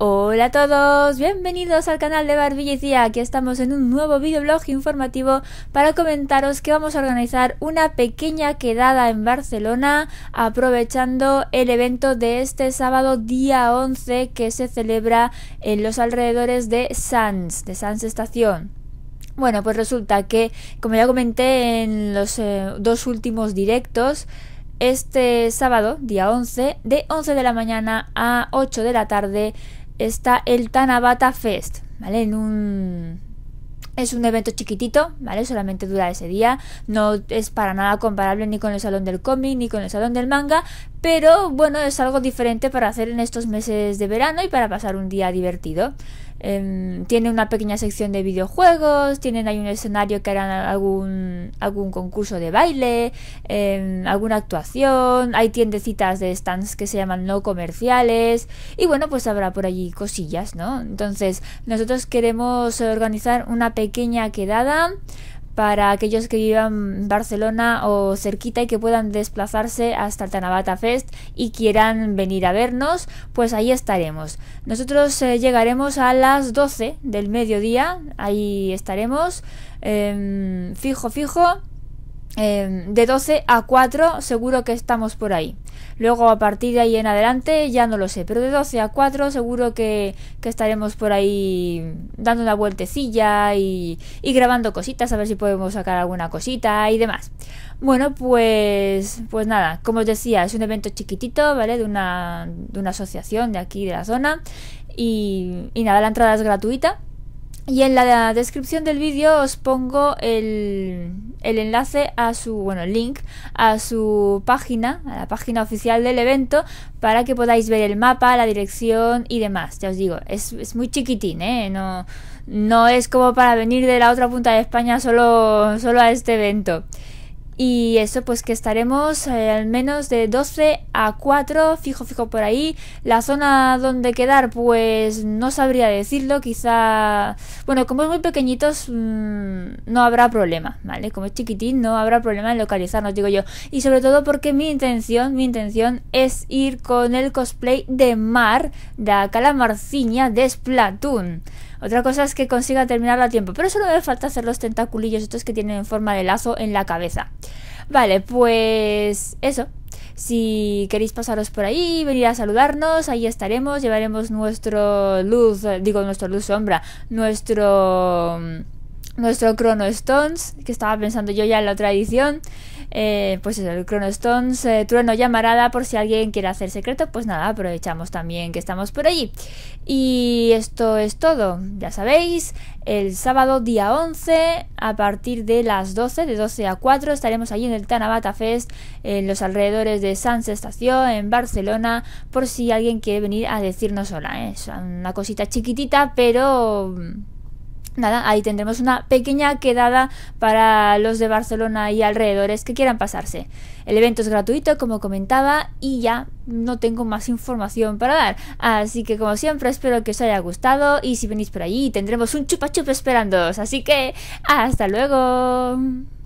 Hola a todos, bienvenidos al canal de Barbillicía. Aquí estamos en un nuevo videoblog informativo para comentaros que vamos a organizar una pequeña quedada en Barcelona aprovechando el evento de este sábado día 11 que se celebra en los alrededores de Sans, de Sans Estación. Bueno, pues resulta que, como ya comenté en los eh, dos últimos directos, este sábado, día 11, de 11 de la mañana a 8 de la tarde, está el Tanabata Fest, ¿vale? es un evento chiquitito, ¿vale? Solamente dura ese día. No es para nada comparable ni con el Salón del Cómic ni con el Salón del Manga, pero bueno, es algo diferente para hacer en estos meses de verano y para pasar un día divertido. Em, tiene una pequeña sección de videojuegos, tienen ahí un escenario que harán algún, algún concurso de baile, em, alguna actuación, hay tiendecitas de stands que se llaman no comerciales y bueno, pues habrá por allí cosillas, ¿no? Entonces, nosotros queremos organizar una pequeña quedada para aquellos que vivan en Barcelona o cerquita y que puedan desplazarse hasta el Tanabata Fest y quieran venir a vernos, pues ahí estaremos. Nosotros eh, llegaremos a las 12 del mediodía, ahí estaremos, em, fijo, fijo. Em, de 12 a 4 seguro que estamos por ahí. Luego a partir de ahí en adelante ya no lo sé, pero de 12 a 4 seguro que, estaremos por ahí dando una vueltecilla y, y, grabando cositas, a ver si podemos sacar alguna cosita y demás. Bueno, pues, pues nada, como os decía, es un evento chiquitito, ¿vale? De una, de una asociación de aquí de la zona y, y nada, la entrada es gratuita y en la descripción del vídeo os pongo el, enlace a su, bueno, link a su página, a la página oficial del evento, para que podáis ver el mapa, la dirección y demás. Ya os digo, es, es muy chiquitín, ¿eh? No, no es como para venir de la otra punta de España solo, solo a este evento. Y eso, pues que estaremos eh, al menos de 12 a 4, fijo, fijo por ahí. La zona donde quedar, pues no sabría decirlo, quizá... Bueno, como es muy pequeñitos, mm, no habrá problema, ¿vale? Como es chiquitín, no habrá problema en localizarnos, digo yo. Y sobre todo porque mi intención, mi intención es ir con el cosplay de Mar, de Calamarciña de Splatoon. Otra cosa es que consiga terminarlo a tiempo, pero solo me falta hacer los tentaculillos estos que tienen en forma de lazo en la cabeza. Vale, pues eso. Si queréis pasaros por ahí, venir a saludarnos, ahí estaremos, llevaremos nuestro luz, digo nuestro luz sombra, nuestro... Mm, nuestro Chrono Stones, que estaba pensando yo ya en la otra edición. Eh, pues el Chrono Stones, eh, Trueno Llamarada, por si alguien quiere hacer secreto, pues nada, aprovechamos también que estamos por allí. Y esto es todo, ya sabéis, el sábado día 11, a partir de las 12, de 12 a 4, estaremos allí en el Tanabata Fest, en los alrededores de Sans Estación, en Barcelona, por si alguien quiere venir a decirnos hola. ¿eh? Es una cosita chiquitita, pero Nada, ahí tendremos una pequeña quedada para los de Barcelona y alrededores que quieran pasarse. El evento es gratuito, como comentaba, y ya no tengo más información para dar. Así que como siempre espero que os haya gustado y si venís por allí tendremos un chupa chupa Así que hasta luego.